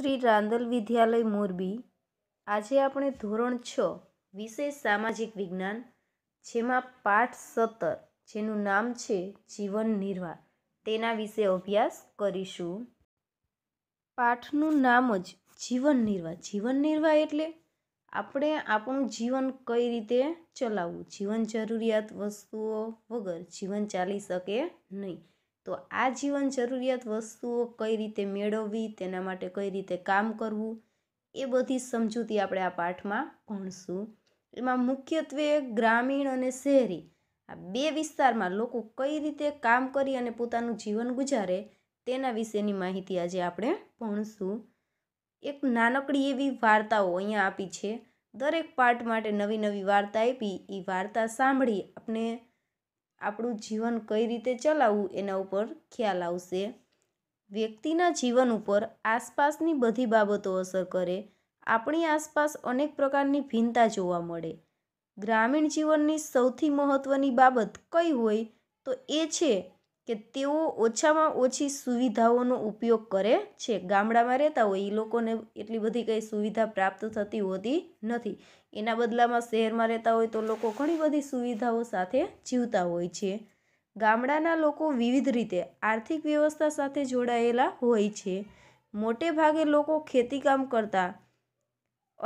શ્રી રાંદલ વિદ્યાલય મોરબી આજે આપણે ધોરણ છ વિષય સામાજિક વિજ્ઞાન જેમાં પાઠ સત્તર જેનું નામ છે જીવન નિર્વાહ તેના વિશે અભ્યાસ કરીશું પાઠનું નામ જ જીવન નિર્વાહ જીવન નિર્વાહ એટલે આપણે આપણું જીવન કઈ રીતે ચલાવવું જીવન જરૂરિયાત વસ્તુઓ વગર જીવન ચાલી શકે નહીં તો આ જીવન જરૂરિયાત વસ્તુઓ કઈ રીતે મેળવવી તેના માટે કઈ રીતે કામ કરવું એ બધી સમજૂતી આપણે આ પાઠમાં ભણશું એમાં મુખ્યત્વે ગ્રામીણ અને શહેરી આ બે વિસ્તારમાં લોકો કઈ રીતે કામ કરી અને પોતાનું જીવન ગુજારે તેના વિશેની માહિતી આજે આપણે ભણશું એક નાનકડી એવી વાર્તાઓ અહીંયા આપી છે દરેક પાઠ માટે નવી નવી વાર્તા આપી એ વાર્તા સાંભળી આપણે આપણું જીવન કઈ રીતે ચલાવવું એના ઉપર ખ્યાલ આવશે વ્યક્તિના જીવન ઉપર આસપાસની બધી બાબતો અસર કરે આપણી આસપાસ અનેક પ્રકારની ભિન્નતા જોવા મળે ગ્રામીણ જીવનની સૌથી મહત્ત્વની બાબત કઈ હોય તો એ છે કે તેઓ ઓછામાં ઓછી સુવિધાઓનો ઉપયોગ કરે છે ગામડામાં રહેતા હોય એ લોકોને એટલી બધી કંઈ સુવિધા પ્રાપ્ત થતી હોતી નથી એના બદલામાં શહેરમાં રહેતા હોય તો લોકો ઘણી બધી સુવિધાઓ સાથે જીવતા હોય છે ગામડાના લોકો વિવિધ રીતે આર્થિક વ્યવસ્થા સાથે જોડાયેલા હોય છે મોટે ભાગે લોકો ખેતીકામ કરતા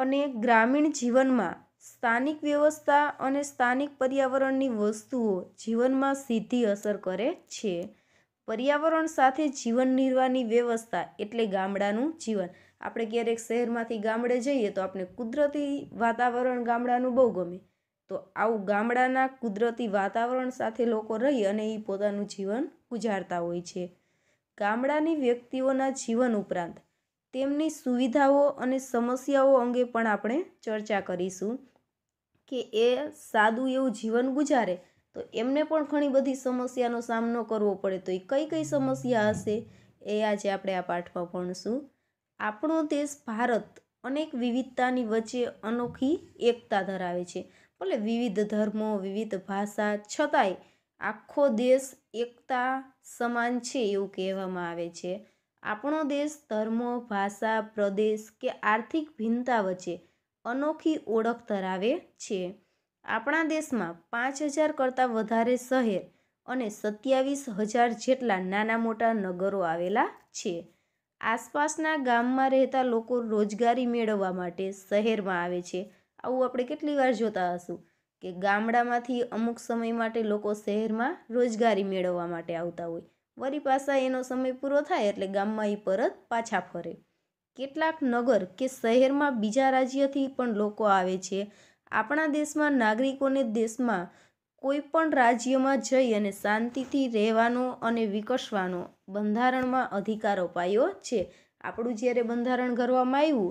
અને ગ્રામીણ જીવનમાં સ્થાનિક વ્યવસ્થા અને સ્થાનિક પર્યાવરણની વસ્તુઓ જીવનમાં સીધી અસર કરે છે પર્યાવરણ સાથે જીવન નિર્વાહની વ્યવસ્થા એટલે ગામડાનું જીવન આપણે ક્યારેક શહેરમાંથી ગામડે જઈએ તો આપણે કુદરતી વાતાવરણ ગામડાનું બહુ ગમે તો આવું ગામડાના કુદરતી વાતાવરણ સાથે લોકો રહી અને એ પોતાનું જીવન ગુજારતા હોય છે ગામડાની વ્યક્તિઓના જીવન ઉપરાંત તેમની સુવિધાઓ અને સમસ્યાઓ અંગે પણ આપણે ચર્ચા કરીશું કે એ સાદું એવું જીવન ગુજારે તો એમને પણ ઘણી બધી સમસ્યાનો સામનો કરવો પડે તો એ કઈ કઈ સમસ્યા હશે એ આજે આપણે આ પાઠમાં ભણશું આપણો દેશ ભારત અનેક વિવિધતાની વચ્ચે અનોખી એકતા ધરાવે છે ભલે વિવિધ ધર્મો વિવિધ ભાષા છતાંય આખો દેશ એકતા સમાન છે એવું કહેવામાં આવે છે આપણો દેશ ધર્મો ભાષા પ્રદેશ કે આર્થિક ભિન્નતા વચ્ચે અનોખી ઓળખ ધરાવે છે આપણા દેશમાં પાંચ હજાર કરતાં વધારે શહેર અને સત્યાવીસ હજાર જેટલા નાના મોટા નગરો આવેલા છે આસપાસના ગામમાં રહેતા લોકો રોજગારી મેળવવા માટે શહેરમાં આવે છે આવું આપણે કેટલી વાર જોતા હશું કે ગામડામાંથી અમુક સમય માટે લોકો શહેરમાં રોજગારી મેળવવા માટે આવતા હોય વળી પાછા એનો સમય પૂરો થાય એટલે ગામમાં એ પરત પાછા ફરે કેટલાક નગર કે શહેરમાં બીજા રાજ્યથી પણ લોકો આવે છે આપણા દેશમાં નાગરિકોને દેશમાં કોઈ પણ રાજ્યમાં જઈ અને શાંતિથી રહેવાનો અને વિકસવાનો બંધારણમાં અધિકાર અપાયો છે આપણું જ્યારે બંધારણ કરવામાં આવ્યું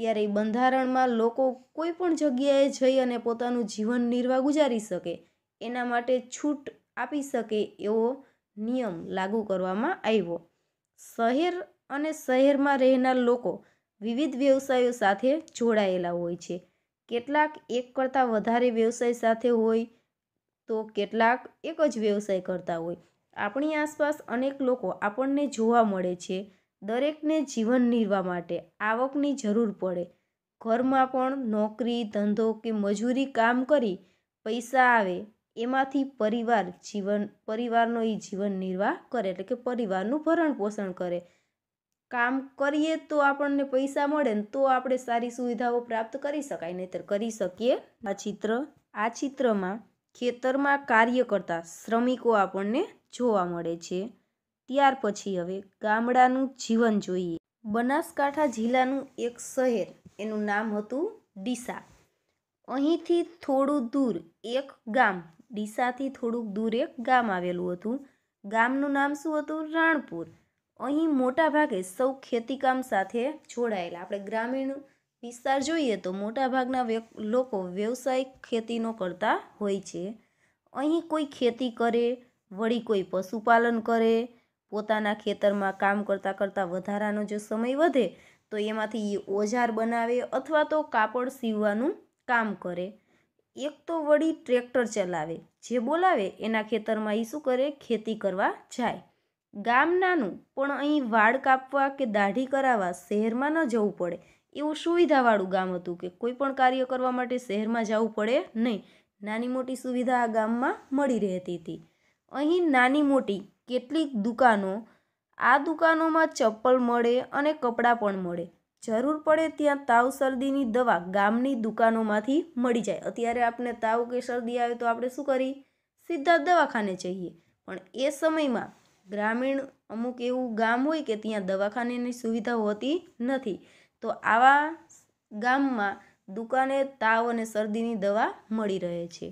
ત્યારે બંધારણમાં લોકો કોઈ પણ જગ્યાએ જઈ અને પોતાનું જીવન નિર્વાહ ગુજારી શકે એના માટે છૂટ આપી શકે એવો નિયમ લાગુ કરવામાં આવ્યો શહેર અને શહેરમાં રહેનાર લોકો વિવિધ વ્યવસાયો સાથે જોડાયેલા હોય છે કેટલાક એક કરતાં વધારે વ્યવસાય સાથે હોય તો કેટલાક એક જ વ્યવસાય કરતા હોય આપણી આસપાસ અનેક લોકો આપણને જોવા મળે છે દરેકને જીવન નિર્વાહ માટે આવકની જરૂર પડે ઘરમાં પણ નોકરી ધંધો કે મજૂરી કામ કરી પૈસા આવે એમાંથી પરિવાર જીવન પરિવારનો એ જીવન નિર્વાહ કરે એટલે કે પરિવારનું ભરણ પોષણ કરે કામ કરીએ તો આપણને પૈસા મળે ને તો આપણે સારી સુવિધાઓ પ્રાપ્ત કરી શકાય નહીતર કરી શકીએ આ ચિત્ર આ ચિત્રમાં ખેતરમાં કાર્ય કરતા શ્રમિકો આપણને જોવા મળે છે ત્યાર પછી હવે ગામડાનું જીવન જોઈએ બનાસકાંઠા જિલ્લાનું એક શહેર એનું નામ હતું ડીસા અહીંથી થોડું દૂર એક ગામ ડીસાથી થોડુંક દૂર એક ગામ આવેલું હતું ગામનું નામ શું હતું રાણપુર અહીં મોટાભાગે સૌ ખેતીકામ સાથે જોડાયેલા આપણે ગ્રામીણ વિસ્તાર જોઈએ તો મોટાભાગના લોકો વ્યવસાયિક ખેતીનો કરતા હોય છે અહીં કોઈ ખેતી કરે વળી કોઈ પશુપાલન કરે પોતાના ખેતરમાં કામ કરતાં કરતાં વધારાનો જો સમય વધે તો એમાંથી એ ઓજાર બનાવે અથવા તો કાપડ સીવવાનું કામ કરે એક તો વળી ટ્રેક્ટર ચલાવે જે બોલાવે એના ખેતરમાં એ શું કરે ખેતી કરવા જાય ગામ નાનું પણ અહીં વાળ કાપવા કે દાઢી કરાવવા શહેરમાં ન જવું પડે એવું સુવિધાવાળું ગામ હતું કે કોઈ પણ કાર્ય કરવા માટે શહેરમાં જવું પડે નહીં નાની મોટી સુવિધા આ ગામમાં મળી રહેતી હતી અહીં નાની મોટી કેટલીક દુકાનો આ દુકાનોમાં ચપ્પલ મળે અને કપડાં પણ મળે જરૂર પડે ત્યાં તાવ શરદીની દવા ગામની દુકાનોમાંથી મળી જાય અત્યારે આપણે તાવ કે શરદી આવે તો આપણે શું કરીએ સીધા દવાખાને જઈએ પણ એ સમયમાં ગ્રામીણ અમુક એવું ગામ હોય કે ત્યાં દવાખાનેની સુવિધા હોતી નથી તો આવા ગામમાં દુકાને તાવ અને શરદીની દવા મળી રહે છે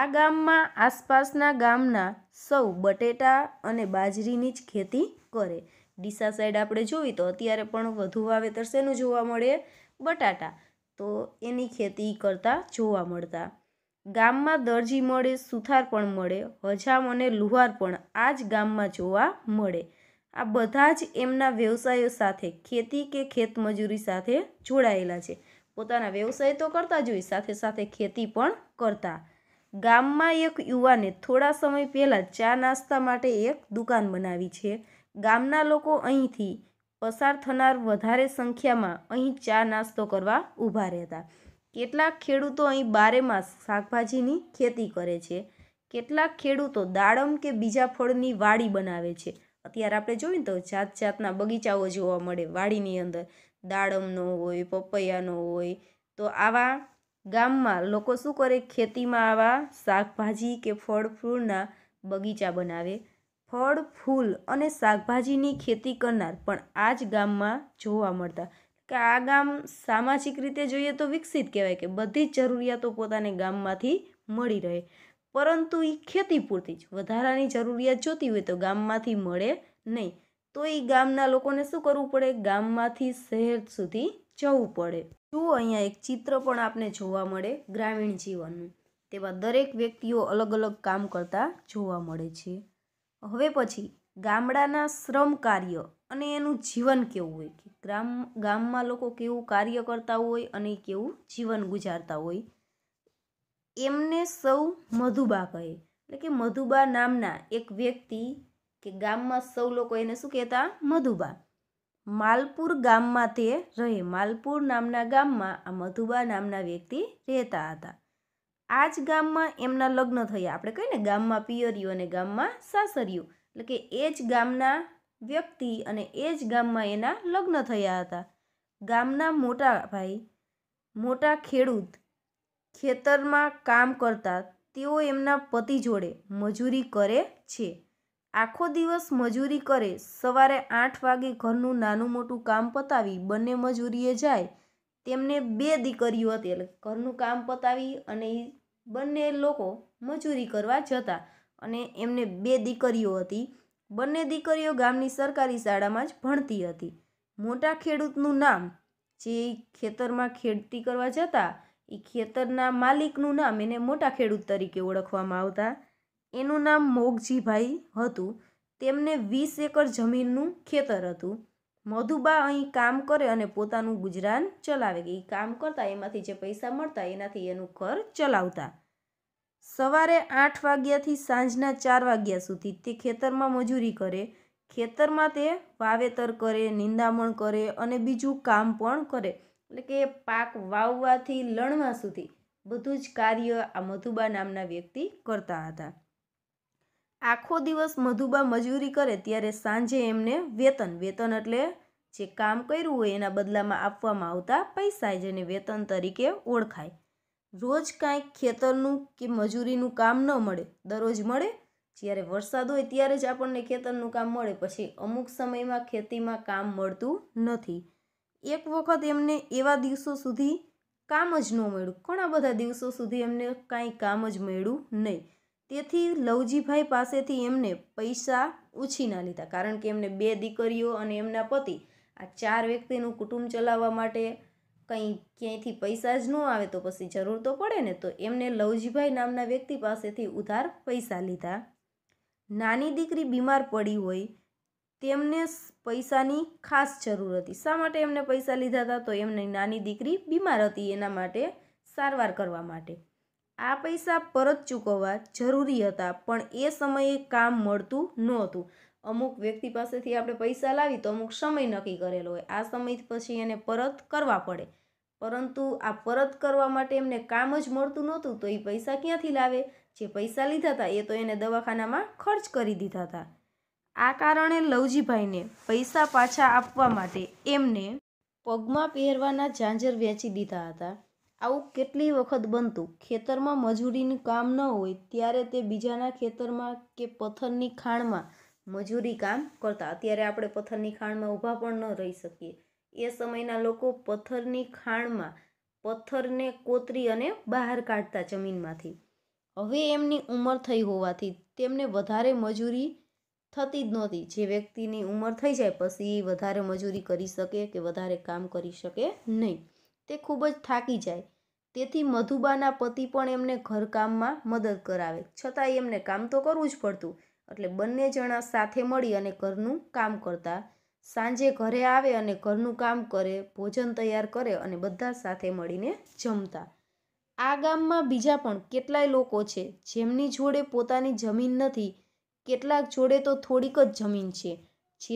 આ ગામમાં આસપાસના ગામના સૌ બટેટા અને બાજરીની જ ખેતી કરે ડીસા સાઈડ આપણે જોઈએ તો અત્યારે પણ વધુ વાવેતર શેનું જોવા મળે બટાટા તો એની ખેતી કરતા જોવા મળતા ગામમાં દરજી મળે સુથાર પણ મળે હજામ અને લુહાર પણ આ જ ગામમાં જોવા મળે આ બધા જ એમના વ્યવસાયો સાથે ખેતી કે ખેતમજૂરી સાથે જોડાયેલા છે પોતાના વ્યવસાય તો કરતા જ હોય સાથે સાથે ખેતી પણ કરતા ગામમાં એક યુવાને થોડા સમય પહેલાં ચા નાસ્તા માટે એક દુકાન બનાવી છે ગામના લોકો અહીંથી પસાર થનાર વધારે સંખ્યામાં અહીં ચા નાસ્તો કરવા ઊભા રહેતા કેટલાક ખેડૂતો અહીં બારેમાસ શાકભાજીની ખેતી કરે છે કેટલાક ખેડૂતો દાડમ કે બીજા ફળની વાડી બનાવે છે અત્યારે આપણે જોઈએ ને તો જાત જાતના બગીચાઓ જોવા મળે વાડીની અંદર દાડમનો હોય પપૈયાનો હોય તો આવા ગામમાં લોકો શું કરે ખેતીમાં આવા શાકભાજી કે ફળ ફૂલના બગીચા બનાવે ફળ ફૂલ અને શાકભાજીની ખેતી કરનાર પણ આ જ ગામમાં જોવા મળતા કે આ ગામ સામાજિક રીતે જોઈએ તો વિકસિત કહેવાય કે બધી જ જરૂરિયાતો પોતાને ગામમાંથી મળી રહે પરંતુ એ ખેતી પૂરતી જ વધારાની જરૂરિયાત જોતી હોય તો ગામમાંથી મળે નહીં તો એ ગામના લોકોને શું કરવું પડે ગામમાંથી શહેર સુધી જવું પડે જુઓ અહીંયા એક ચિત્ર પણ આપણે જોવા મળે ગ્રામીણ જીવનનું તેવા દરેક વ્યક્તિઓ અલગ અલગ કામ કરતા જોવા મળે છે હવે પછી ગામડાના શ્રમ કાર્ય અને એનું જીવન કેવું હોય કે ગ્રામ ગામમાં લોકો કેવું કાર્ય કરતા હોય અને કેવું જીવન ગુજારતા હોય એમને સૌ મધુબા કહે એટલે કે મધુબા નામના એક વ્યક્તિ કે ગામમાં સૌ લોકો એને શું કહેતા મધુબા માલપુર ગામમાં તે રહે માલપુર નામના ગામમાં આ મધુબા નામના વ્યક્તિ રહેતા હતા આ જ ગામમાં એમના લગ્ન થયા આપણે કહીએ ને ગામમાં પિયરિયું અને ગામમાં સાસરિયું એટલે કે એ જ ગામના વ્યક્તિ અને એ જ ગામમાં એના લગ્ન થયા હતા ગામના મોટા ભાઈ મોટા ખેડૂત ખેતરમાં કામ કરતા તેઓ એમના પતિ જોડે મજૂરી કરે છે આખો દિવસ મજૂરી કરે સવારે આઠ વાગે ઘરનું નાનું મોટું કામ પતાવી બંને મજૂરીએ જાય તેમને બે દીકરીઓ હતી એટલે ઘરનું કામ પતાવી અને બંને લોકો મજૂરી કરવા જતા અને એમને બે દીકરીઓ હતી બંને દીકરીઓ ગામની સરકારી શાળામાં જ ભણતી હતી મોટા ખેડૂતનું નામ જે ખેતરમાં ખેડતી કરવા જતા એ ખેતરના માલિકનું નામ એને મોટા ખેડૂત તરીકે ઓળખવામાં આવતા એનું નામ મોગજીભાઈ હતું તેમને વીસ એકર જમીનનું ખેતર હતું મધુબા અહીં કામ કરે અને પોતાનું ગુજરાન ચલાવે એ કામ કરતા એમાંથી જે પૈસા મળતા એનાથી એનું ઘર ચલાવતા સવારે આઠ વાગ્યાથી સાંજના ચાર વાગ્યા સુધી તે ખેતરમાં મજૂરી કરે ખેતરમાં તે વાવેતર કરે નિંદામણ કરે અને બીજું કામ પણ કરે એટલે કે પાક વાવવાથી લણવા સુધી બધું જ કાર્ય આ મધુબા નામના વ્યક્તિ કરતા હતા આખો દિવસ મધુબા મજૂરી કરે ત્યારે સાંજે એમને વેતન વેતન એટલે જે કામ કર્યું હોય એના બદલામાં આપવામાં આવતા પૈસા જેને વેતન તરીકે ઓળખાય રોજ કાંઈક ખેતરનું કે મજૂરીનું કામ ન મળે દરરોજ મળે જ્યારે વરસાદ હોય ત્યારે જ આપણને ખેતરનું કામ મળે પછી અમુક સમયમાં ખેતીમાં કામ મળતું નથી એક વખત એમને એવા દિવસો સુધી કામ જ ન મળ્યું ઘણા બધા દિવસો સુધી એમને કાંઈ કામ જ મળ્યું નહીં તેથી લવજીભાઈ પાસેથી એમને પૈસા ઉછીના લીધા કારણ કે એમને બે દીકરીઓ અને એમના પતિ આ ચાર વ્યક્તિનું કુટુંબ ચલાવવા માટે કંઈ ક્યાંયથી પૈસા જ ન આવે તો પછી જરૂર તો પડે ને તો એમને લવજીભાઈ નામના વ્યક્તિ પાસેથી ઉધાર પૈસા લીધા નાની દીકરી બીમાર પડી હોય તેમને પૈસાની ખાસ જરૂર હતી શા માટે એમને પૈસા લીધા હતા તો એમની નાની દીકરી બીમાર હતી એના માટે સારવાર કરવા માટે આ પૈસા પરત ચૂકવવા જરૂરી હતા પણ એ સમયે કામ મળતું નહોતું અમુક વ્યક્તિ પાસેથી આપણે પૈસા લાવી તો અમુક સમય નક્કી કરેલો હોય આ સમય પછી એને પરત કરવા પડે પરંતુ આ પરત કરવા માટે એમને કામ જ મળતું નહોતું તો એ પૈસા ક્યાંથી લાવે જે પૈસા લીધા હતા એ તો એને દવાખાનામાં ખર્ચ કરી દીધા હતા આ કારણે લવજીભાઈને પૈસા પાછા આપવા માટે એમને પગમાં પહેરવાના ઝાંઝર વેચી દીધા હતા આવું કેટલી વખત બનતું ખેતરમાં મજૂરીનું કામ ન હોય ત્યારે તે બીજાના ખેતરમાં કે પથ્થરની ખાણમાં મજૂરી કામ કરતા અત્યારે આપણે પથ્થરની ખાણમાં ઊભા પણ ન રહી શકીએ એ સમયના લોકો પથ્થરની ખાણમાં પથ્થરને કોતરી અને બહાર કાઢતા જમીનમાંથી હવે એમની ઉંમર થઈ હોવાથી તેમને વધારે મજૂરી થતી જ નહોતી જે વ્યક્તિની ઉંમર થઈ જાય પછી વધારે મજૂરી કરી શકે કે વધારે કામ કરી શકે નહીં તે ખૂબ જ થાકી જાય તેથી મધુબાના પતિ પણ એમને ઘરકામમાં મદદ કરાવે છતાં એમને કામ તો કરવું જ પડતું એટલે બંને જણા સાથે મળી અને ઘરનું કામ કરતા સાંજે ઘરે આવે અને ઘરનું કામ કરે ભોજન તૈયાર કરે અને બધા સાથે મળીને જમતા આ ગામમાં બીજા પણ કેટલાય લોકો છે જેમની જોડે પોતાની જમીન નથી કેટલાક જોડે તો થોડીક જ જમીન છે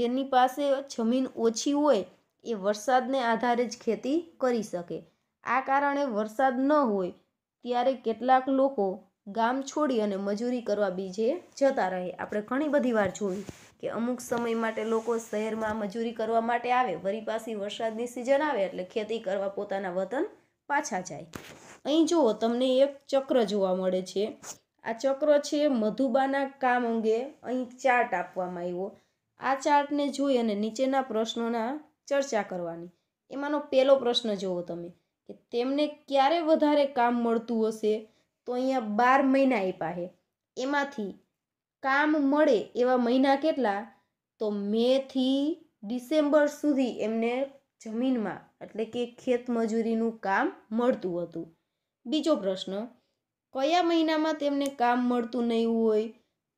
જેની પાસે જમીન ઓછી હોય એ વરસાદને આધારે જ ખેતી કરી શકે આ કારણે વરસાદ ન હોય ત્યારે કેટલાક લોકો ગામ છોડી અને મજૂરી કરવા બીજે જતા રહે આપણે ઘણી બધી વાર જોયું કે અમુક સમય માટે લોકો શહેરમાં મજૂરી કરવા માટે આવે વરી પાછી વરસાદની સિઝન આવે એટલે ખેતી કરવા પોતાના વતન પાછા જાય અહીં જુઓ તમને એક ચક્ર જોવા મળે છે આ ચક્ર છે મધુબાના કામ અંગે અહીં ચાર્ટ આપવામાં આવ્યો આ ચાર્ટને જોઈ અને નીચેના પ્રશ્નોના ચર્ચા કરવાની એમાંનો પહેલો પ્રશ્ન જુઓ તમે કે તેમને ક્યારે વધારે કામ મળતું હશે તો અહીંયા બાર મહિના આપ્યા છે એમાંથી કામ મળે એવા મહિના કેટલા તો મેથી ડિસેમ્બર સુધી એમને જમીનમાં એટલે કે ખેતમજૂરીનું કામ મળતું હતું બીજો પ્રશ્ન કયા મહિનામાં તેમને કામ મળતું નહીં હોય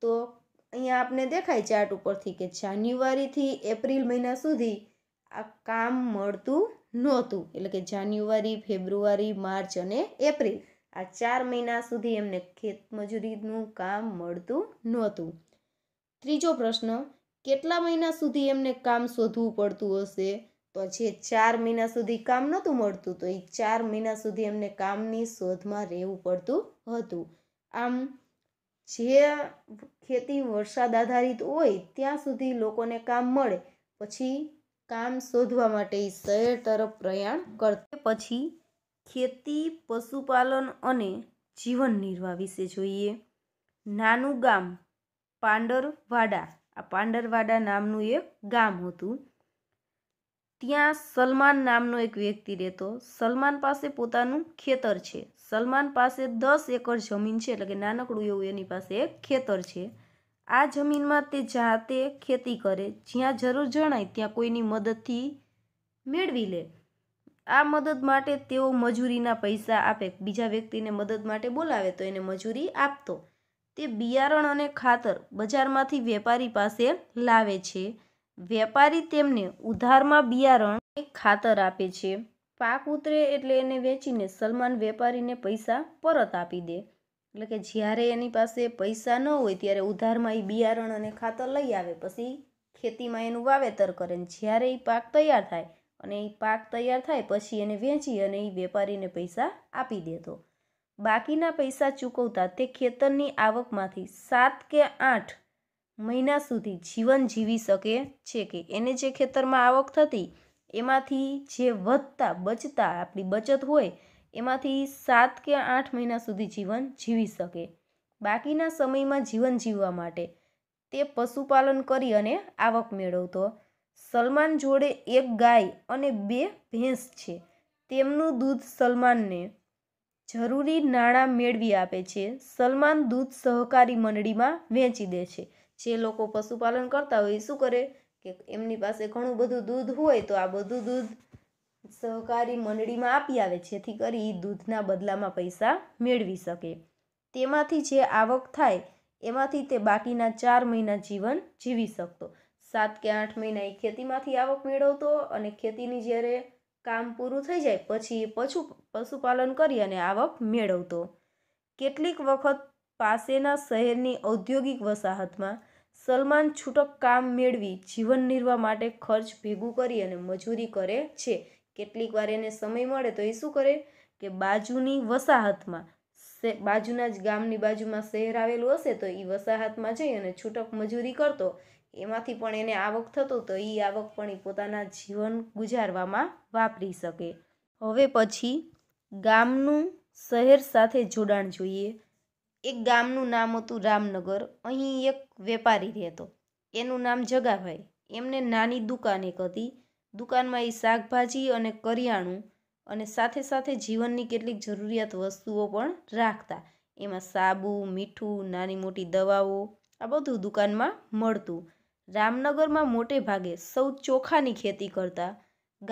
તો અહીંયા આપને દેખાય ચાર્ટ ઉપરથી કે જાન્યુઆરીથી એપ્રિલ મહિના સુધી આ કામ મળતું નહોતું એટલે કે જાન્યુઆરી ફેબ્રુઆરી માર્ચ અને એપ્રિલ આ ચાર મહિના સુધી એમને ખેતમજૂરીનું કામ મળતું નહોતું ત્રીજો પ્રશ્ન કેટલા મહિના સુધી એમને કામ શોધવું પડતું હશે તો જે ચાર મહિના સુધી કામ નહોતું મળતું તો એ ચાર મહિના સુધી એમને કામની શોધમાં રહેવું પડતું હતું આમ જે ખેતી વરસાદ આધારિત હોય ત્યાં સુધી લોકોને કામ મળે પછી કામ શોધવા માટે એ શહેર તરફ પ્રયાણ કરતા પછી ખેતી પશુપાલન અને જીવન નિર્વાહ વિશે જોઈએ નાનું ગામ પાંડરવાડા આ પાંડરવાડા નામનું એક ગામ હતું ત્યાં સલમાન નામનો એક વ્યક્તિ રહેતો સલમાન પાસે પોતાનું ખેતર છે સલમાન પાસે દસ એકર જમીન છે એટલે કે નાનકડું એવું એની પાસે એક ખેતર છે આ જમીનમાં તે જાતે ખેતી કરે જ્યાં જરૂર જણાય ત્યાં કોઈની મદદથી મેળવી લે આ મદદ માટે તેઓ મજૂરીના પૈસા આપે બીજા વ્યક્તિને મદદ માટે બોલાવે તો એને મજૂરી આપતો તે બિયારણ અને ખાતર બજારમાંથી વેપારી પાસે લાવે છે વેપારી તેમને ઉધારમાં બિયારણ ખાતર આપે છે પાક ઉતરે એટલે એને વેચીને સલમાન વેપારીને પૈસા પરત આપી દે એટલે કે જ્યારે એની પાસે પૈસા ન હોય ત્યારે ઉધારમાં એ બિયારણ અને ખાતર લઈ આવે પછી ખેતીમાં એનું વાવેતર કરે જ્યારે એ પાક તૈયાર થાય અને એ પાક તૈયાર થાય પછી એને વેચી અને એ વેપારીને પૈસા આપી દેતો બાકીના પૈસા ચૂકવતા તે ખેતરની આવકમાંથી સાત કે આઠ મહિના સુધી જીવન જીવી શકે છે કે એને જે ખેતરમાં આવક થતી એમાંથી જે વધતા બચતા આપણી બચત હોય એમાંથી સાત કે આઠ મહિના સુધી જીવન જીવી શકે બાકીના સમયમાં જીવન જીવવા માટે તે પશુપાલન કરી અને આવક મેળવતો સલમાન જોડે એક ગાય અને બે ભેંસ છે તેમનું દૂધ સલમાનને જરૂરી નાણાં મેળવી આપે છે સલમાન દૂધ સહકારી મંડળીમાં વેચી દે છે જે લોકો પશુપાલન કરતા હોય એ શું કરે કે એમની પાસે ઘણું બધું દૂધ હોય તો આ બધું દૂધ સહકારી મંડળીમાં આપી આવે જેથી કરી એ દૂધના બદલામાં પૈસા મેળવી શકે તેમાંથી જે આવક થાય એમાંથી તે બાકીના ચાર મહિના જીવન જીવી શકતો સાત કે આઠ મહિના એ ખેતીમાંથી આવક મેળવતો અને ખેતીની જ્યારે કામ પૂરું થઈ જાય પછી એ પશુ પશુપાલન કરી અને આવક મેળવતો કેટલીક વખત પાસેના શહેરની ઔદ્યોગિક વસાહતમાં સલમાન છૂટક કામ મેળવી જીવન નિર્વાહ માટે ખર્ચ ભેગું કરી અને મજૂરી કરે છે કેટલીક વાર એને સમય મળે તો એ શું કરે કે બાજુની વસાહતમાં બાજુના જ ગામની બાજુમાં શહેર આવેલું હશે તો એ વસાહતમાં જઈ અને છૂટક મજૂરી કરતો એમાંથી પણ એને આવક થતો તો એ આવક પણ એ પોતાના જીવન ગુજારવામાં વાપરી શકે હવે પછી ગામનું શહેર સાથે જોડાણ જોઈએ એક ગામનું નામ હતું રામનગર અહીં એક વેપારી રહેતો એનું નામ જગાભાઈ એમને નાની દુકાન એક હતી દુકાનમાં એ શાકભાજી અને કરિયાણું અને સાથે સાથે જીવનની કેટલીક જરૂરિયાત વસ્તુઓ પણ રાખતા એમાં સાબુ મીઠું નાની મોટી દવાઓ આ બધું દુકાનમાં મળતું રામનગરમાં મોટે ભાગે સૌ ચોખાની ખેતી કરતા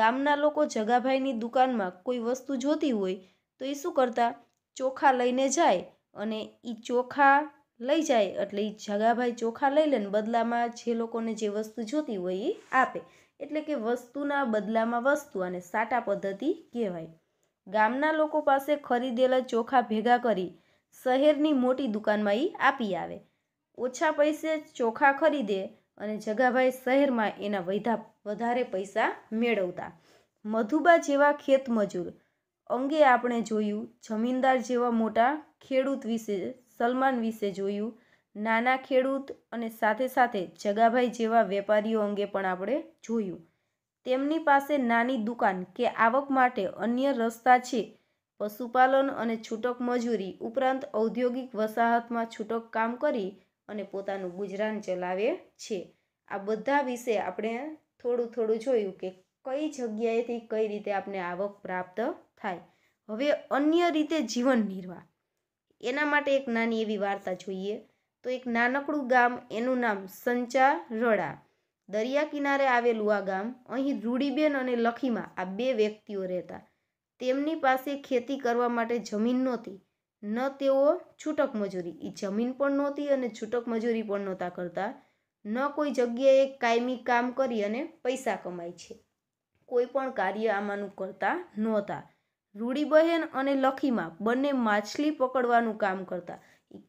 ગામના લોકો જગાભાઈની દુકાનમાં કોઈ વસ્તુ જોતી હોય તો એ શું કરતા ચોખા લઈને જાય અને એ ચોખા લઈ જાય એટલે એ જગાભાઈ ચોખા લઈ લે ને બદલામાં જે લોકોને જે વસ્તુ જોતી હોય એ આપે એટલે કે વસ્તુના બદલામાં વસ્તુ અને સાટા પદ્ધતિ કહેવાય ગામના લોકો પાસે ખરીદેલા ચોખા ભેગા કરી શહેરની મોટી દુકાનમાં એ આપી આવે ઓછા પૈસે ચોખા ખરીદે અને જગાભાઈ શહેરમાં એના વધા વધારે પૈસા મેળવતા મધુબા જેવા ખેત મજૂર અંગે આપણે જોયું જમીનદાર જેવા મોટા ખેડૂત વિશે સલમાન વિશે જોયું નાના ખેડૂત અને સાથે સાથે જગાભાઈ જેવા વેપારીઓ અંગે પણ આપણે જોયું તેમની પાસે નાની દુકાન કે આવક માટે અન્ય રસ્તા છે પશુપાલન અને છૂટક મજૂરી ઉપરાંત ઔદ્યોગિક વસાહતમાં છૂટક કામ કરી અને પોતાનું ગુજરાન ચલાવે છે આ બધા વિશે આપણે થોડું થોડું જોયું કે કઈ જગ્યાએથી કઈ રીતે આપણે આવક પ્રાપ્ત થાય હવે અન્ય રીતે જીવન નિર્વાહ એના માટે એક નાની એવી વાર્તા જોઈએ તો એક નાનકડું ગામ એનું નામ સંચા રડા દરિયા કિનારે આવેલું આ ગામ અહીં રૂડીબેન અને લખીમાં આ બે વ્યક્તિઓ રહેતા તેમની પાસે ખેતી કરવા માટે જમીન નહોતી ન તેઓ છૂટક મજૂરી એ જમીન પણ નહોતી અને છૂટક મજૂરી પણ નહોતા કરતા ન કોઈ જગ્યાએ કાયમી કામ કરી અને પૈસા કમાય છે કોઈ પણ કાર્ય આમાંનું કરતા નહોતા રૂડીબહેન અને લખીમા બંને માછલી પકડવાનું કામ કરતા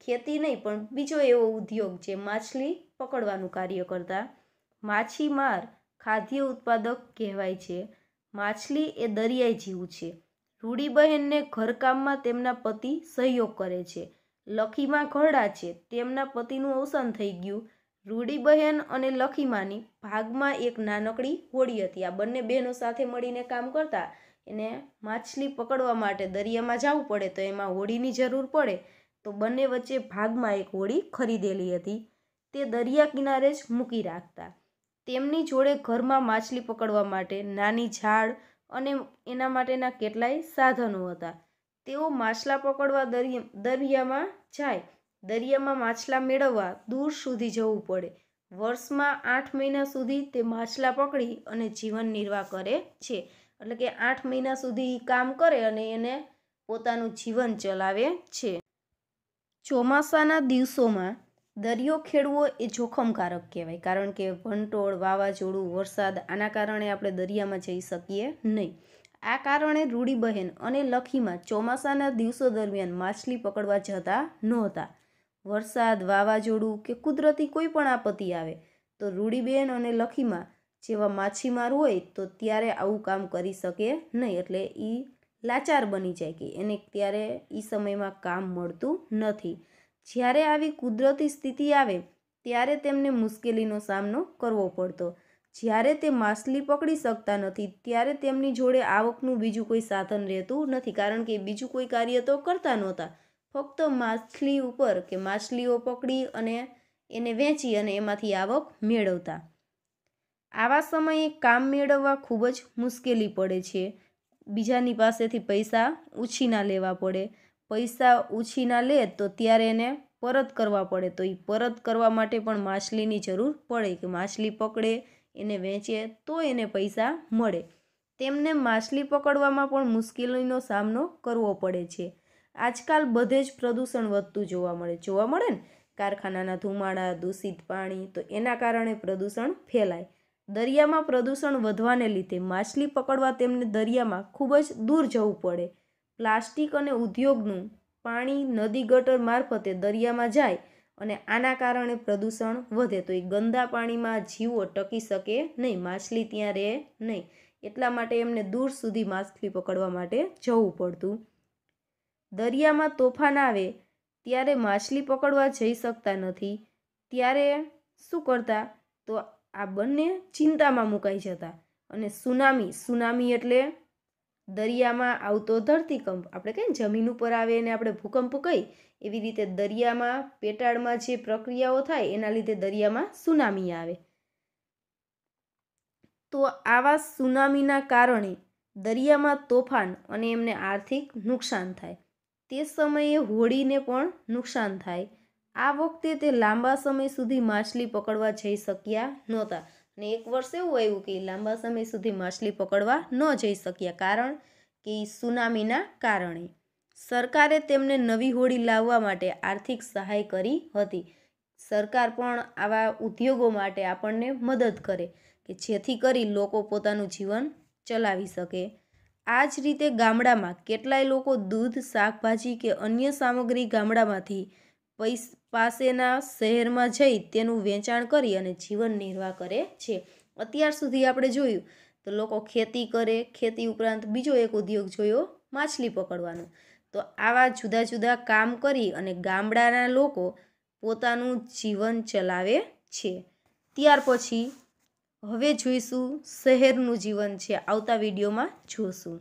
ખેતી નહીં પણ બીજો એવો ઉદ્યોગ જે માછલી પકડવાનું કાર્ય કરતા માછીમાર ખાદ્ય ઉત્પાદક કહેવાય છે માછલી એ દરિયાઈ જીવ છે રૂડીબહેનને ઘરકામમાં તેમના પતિ સહયોગ કરે છે લખીમાં ઘરડા છે તેમના પતિનું અવસાન થઈ ગયું રૂડીબહેન અને લખીમાની ભાગમાં એક નાનકડી હોડી હતી આ બંને બહેનો સાથે મળીને કામ કરતા એને માછલી પકડવા માટે દરિયામાં જવું પડે તો એમાં હોડીની જરૂર પડે તો બંને વચ્ચે ભાગમાં એક હોડી ખરીદેલી હતી તે દરિયા કિનારે જ મૂકી રાખતા તેમની જોડે ઘરમાં માછલી પકડવા માટે નાની ઝાડ અને એના માટેના કેટલાય સાધનો હતા તેઓ માછલા પકડવા દરિયા દરિયામાં જાય દરિયામાં માછલા મેળવવા દૂર સુધી જવું પડે વર્ષમાં આઠ મહિના સુધી તે માછલા પકડી અને જીવન નિર્વાહ કરે છે એટલે કે આઠ મહિના સુધી કામ કરે અને એને પોતાનું જીવન ચલાવે છે ચોમાસાના દિવસોમાં દરિયો ખેડવો એ જોખમકારક કહેવાય કારણ કે ભંટોળ વાવાઝોડું વરસાદ આના કારણે આપણે દરિયામાં જઈ શકીએ નહીં આ કારણે રૂડીબહેન અને લખીમાં ચોમાસાના દિવસો દરમિયાન માછલી પકડવા જતા નહોતા વરસાદ વાવાઝોડું કે કુદરતી કોઈ પણ આપત્તિ આવે તો રૂડીબહેન અને લખીમાં જેવા માછીમાર હોય તો ત્યારે આવું કામ કરી શકે નહીં એટલે એ લાચાર બની જાય કે એને ત્યારે એ સમયમાં કામ મળતું નથી જ્યારે આવી કુદરતી સ્થિતિ આવે ત્યારે તેમને મુશ્કેલીનો સામનો કરવો પડતો જ્યારે તે માછલી પકડી શકતા નથી ત્યારે તેમની જોડે આવકનું બીજું કોઈ સાધન રહેતું નથી કારણ કે બીજું કોઈ કાર્ય તો કરતા નહોતા ફક્ત માછલી ઉપર કે માછલીઓ પકડી અને એને વેચી અને એમાંથી આવક મેળવતા આવા સમયે કામ મેળવવા ખૂબ જ મુશ્કેલી પડે છે બીજાની પાસેથી પૈસા ઉછીના લેવા પડે પૈસા ઉછીના લે તો ત્યારે એને પરત કરવા પડે તો એ પરત કરવા માટે પણ માછલીની જરૂર પડે કે માછલી પકડે એને વેચે તો એને પૈસા મળે તેમને માછલી પકડવામાં પણ મુશ્કેલીનો સામનો કરવો પડે છે આજકાલ બધે જ પ્રદૂષણ વધતું જોવા મળે જોવા મળે ને કારખાનાના ધુમાડા દૂષિત પાણી તો એના કારણે પ્રદૂષણ ફેલાય દરિયામાં પ્રદૂષણ વધવાને લીધે માછલી પકડવા તેમને દરિયામાં ખૂબ જ દૂર જવું પડે પ્લાસ્ટિક અને ઉદ્યોગનું પાણી નદી ગટર મારફતે દરિયામાં જાય અને આના કારણે પ્રદૂષણ વધે તો એ ગંદા પાણીમાં જીવો ટકી શકે નહીં માછલી ત્યાં રહે નહીં એટલા માટે એમને દૂર સુધી માછલી પકડવા માટે જવું પડતું દરિયામાં તોફાન આવે ત્યારે માછલી પકડવા જઈ શકતા નથી ત્યારે શું કરતા તો આ બંને ચિંતામાં મુકાઈ જતા અને સુનામી સુનામી એટલે દરિયામાં આવતો ધરતીકંપ આપણે કહીએ જમીન ઉપર આવે એને આપણે ભૂકંપ કહી એવી રીતે દરિયામાં પેટાળમાં જે પ્રક્રિયાઓ થાય એના લીધે દરિયામાં સુનામી આવે તો આવા સુનામીના કારણે દરિયામાં તોફાન અને એમને આર્થિક નુકસાન થાય તે સમયે હોળીને પણ નુકસાન થાય આ વખતે તે લાંબા સમય સુધી માછલી પકડવા જઈ શક્યા નહોતા અને એક વર્ષ એવું આવ્યું કે લાંબા સમય સુધી માછલી પકડવા ન જઈ શક્યા કારણ કે સુનામીના કારણે સરકારે તેમને નવી હોડી લાવવા માટે આર્થિક સહાય કરી હતી સરકાર પણ આવા ઉદ્યોગો માટે આપણને મદદ કરે કે જેથી કરી લોકો પોતાનું જીવન ચલાવી શકે આ જ રીતે ગામડામાં કેટલાય લોકો દૂધ શાકભાજી કે અન્ય સામગ્રી ગામડામાંથી પાસેના શહેરમાં જઈ તેનું વેચાણ કરી અને જીવન નિર્વાહ કરે છે અત્યાર સુધી આપણે જોયું તો લોકો ખેતી કરે ખેતી ઉપરાંત બીજો એક ઉદ્યોગ જોયો માછલી પકડવાનો તો આવા જુદા જુદા કામ કરી અને ગામડાના લોકો પોતાનું જીવન ચલાવે છે ત્યાર પછી હવે જોઈશું શહેરનું જીવન છે આવતા વિડીયોમાં જોશું